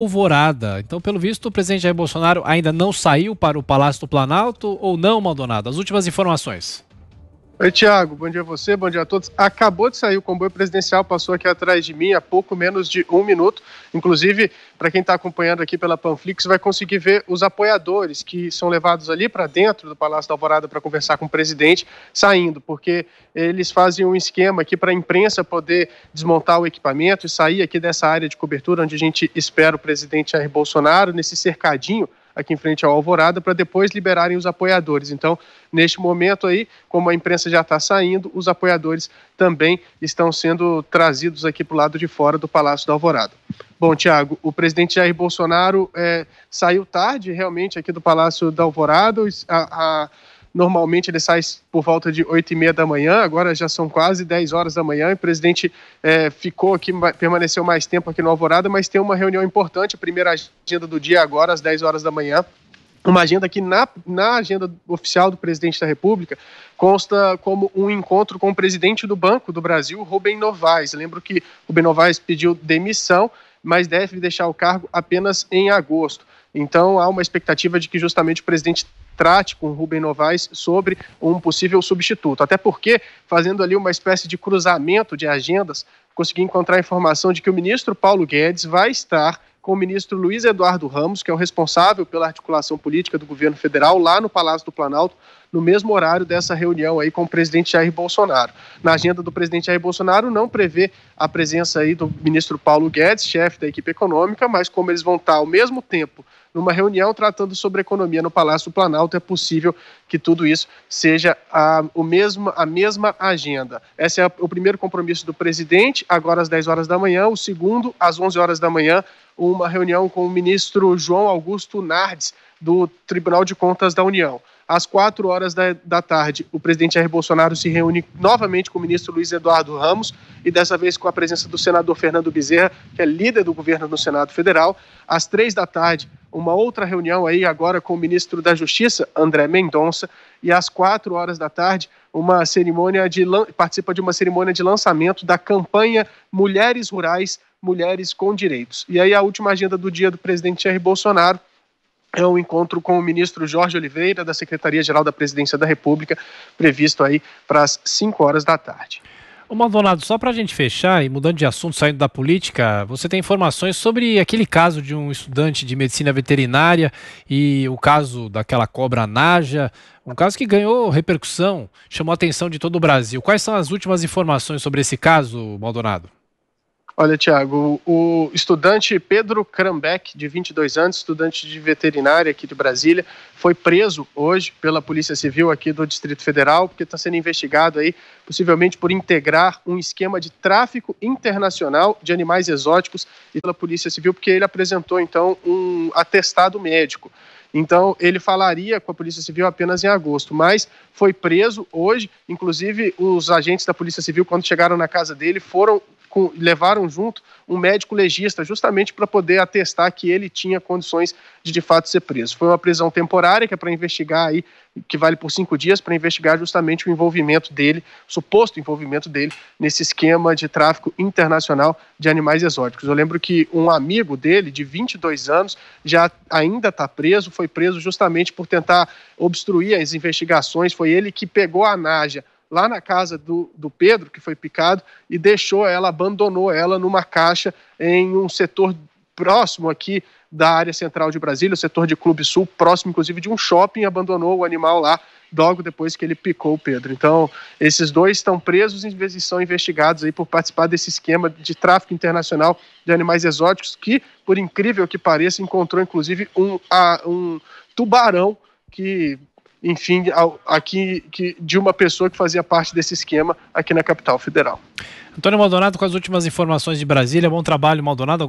Alvorada. Então, pelo visto, o presidente Jair Bolsonaro ainda não saiu para o Palácio do Planalto ou não, Maldonado? As últimas informações. Oi, Tiago, bom dia a você, bom dia a todos. Acabou de sair o comboio presidencial, passou aqui atrás de mim há pouco menos de um minuto. Inclusive, para quem está acompanhando aqui pela Panflix, vai conseguir ver os apoiadores que são levados ali para dentro do Palácio da Alvorada para conversar com o presidente saindo, porque eles fazem um esquema aqui para a imprensa poder desmontar o equipamento e sair aqui dessa área de cobertura onde a gente espera o presidente Jair Bolsonaro, nesse cercadinho aqui em frente ao Alvorada, para depois liberarem os apoiadores. Então, neste momento aí, como a imprensa já está saindo, os apoiadores também estão sendo trazidos aqui para o lado de fora do Palácio da Alvorada. Bom, Tiago, o presidente Jair Bolsonaro é, saiu tarde, realmente, aqui do Palácio da Alvorada. A, a Normalmente ele sai por volta de 8 e meia da manhã, agora já são quase 10 horas da manhã. E o presidente é, ficou aqui, permaneceu mais tempo aqui no Alvorada, mas tem uma reunião importante, a primeira agenda do dia agora, às 10 horas da manhã uma agenda que na, na agenda oficial do presidente da República consta como um encontro com o presidente do Banco do Brasil, Rubem Novaes. Lembro que Rubem Novaes pediu demissão, mas deve deixar o cargo apenas em agosto. Então há uma expectativa de que justamente o presidente trate com o Rubem Novaes sobre um possível substituto. Até porque, fazendo ali uma espécie de cruzamento de agendas, consegui encontrar a informação de que o ministro Paulo Guedes vai estar com o ministro Luiz Eduardo Ramos, que é o responsável pela articulação política do governo federal, lá no Palácio do Planalto, no mesmo horário dessa reunião aí com o presidente Jair Bolsonaro. Na agenda do presidente Jair Bolsonaro não prevê a presença aí do ministro Paulo Guedes, chefe da equipe econômica, mas como eles vão estar ao mesmo tempo numa reunião tratando sobre economia no Palácio do Planalto, é possível que tudo isso seja a, o mesmo, a mesma agenda. Esse é o primeiro compromisso do presidente, agora às 10 horas da manhã, o segundo às 11 horas da manhã, uma reunião com o ministro João Augusto Nardes, do Tribunal de Contas da União. Às quatro horas da, da tarde, o presidente Jair Bolsonaro se reúne novamente com o ministro Luiz Eduardo Ramos e dessa vez com a presença do senador Fernando Bezerra, que é líder do governo no Senado Federal. Às três da tarde, uma outra reunião aí agora com o ministro da Justiça, André Mendonça, e às quatro horas da tarde, uma cerimônia de participa de uma cerimônia de lançamento da campanha Mulheres Rurais Mulheres com Direitos. E aí a última agenda do dia do presidente Jair Bolsonaro é um encontro com o ministro Jorge Oliveira, da Secretaria-Geral da Presidência da República, previsto aí para as 5 horas da tarde. O Maldonado, só para a gente fechar e mudando de assunto, saindo da política, você tem informações sobre aquele caso de um estudante de medicina veterinária e o caso daquela cobra Naja, um caso que ganhou repercussão, chamou a atenção de todo o Brasil. Quais são as últimas informações sobre esse caso, Maldonado? Olha, Tiago, o estudante Pedro Krambeck, de 22 anos, estudante de veterinária aqui de Brasília, foi preso hoje pela Polícia Civil aqui do Distrito Federal, porque está sendo investigado aí, possivelmente por integrar um esquema de tráfico internacional de animais exóticos e pela Polícia Civil, porque ele apresentou, então, um atestado médico. Então, ele falaria com a Polícia Civil apenas em agosto, mas foi preso hoje. Inclusive, os agentes da Polícia Civil, quando chegaram na casa dele, foram com, levaram junto um médico legista, justamente para poder atestar que ele tinha condições de de fato ser preso. Foi uma prisão temporária, que é para investigar aí, que vale por cinco dias, para investigar justamente o envolvimento dele, suposto envolvimento dele, nesse esquema de tráfico internacional de animais exóticos. Eu lembro que um amigo dele, de 22 anos, já ainda está preso, foi preso justamente por tentar obstruir as investigações, foi ele que pegou a Naja lá na casa do, do Pedro, que foi picado, e deixou ela, abandonou ela numa caixa em um setor próximo aqui da área central de Brasília, o setor de Clube Sul, próximo inclusive de um shopping, abandonou o animal lá logo depois que ele picou o Pedro. Então, esses dois estão presos e são investigados aí por participar desse esquema de tráfico internacional de animais exóticos, que, por incrível que pareça, encontrou inclusive um, a, um tubarão que enfim, aqui que, de uma pessoa que fazia parte desse esquema aqui na capital federal. Antônio Maldonado com as últimas informações de Brasília. Bom trabalho, Maldonado. Agora...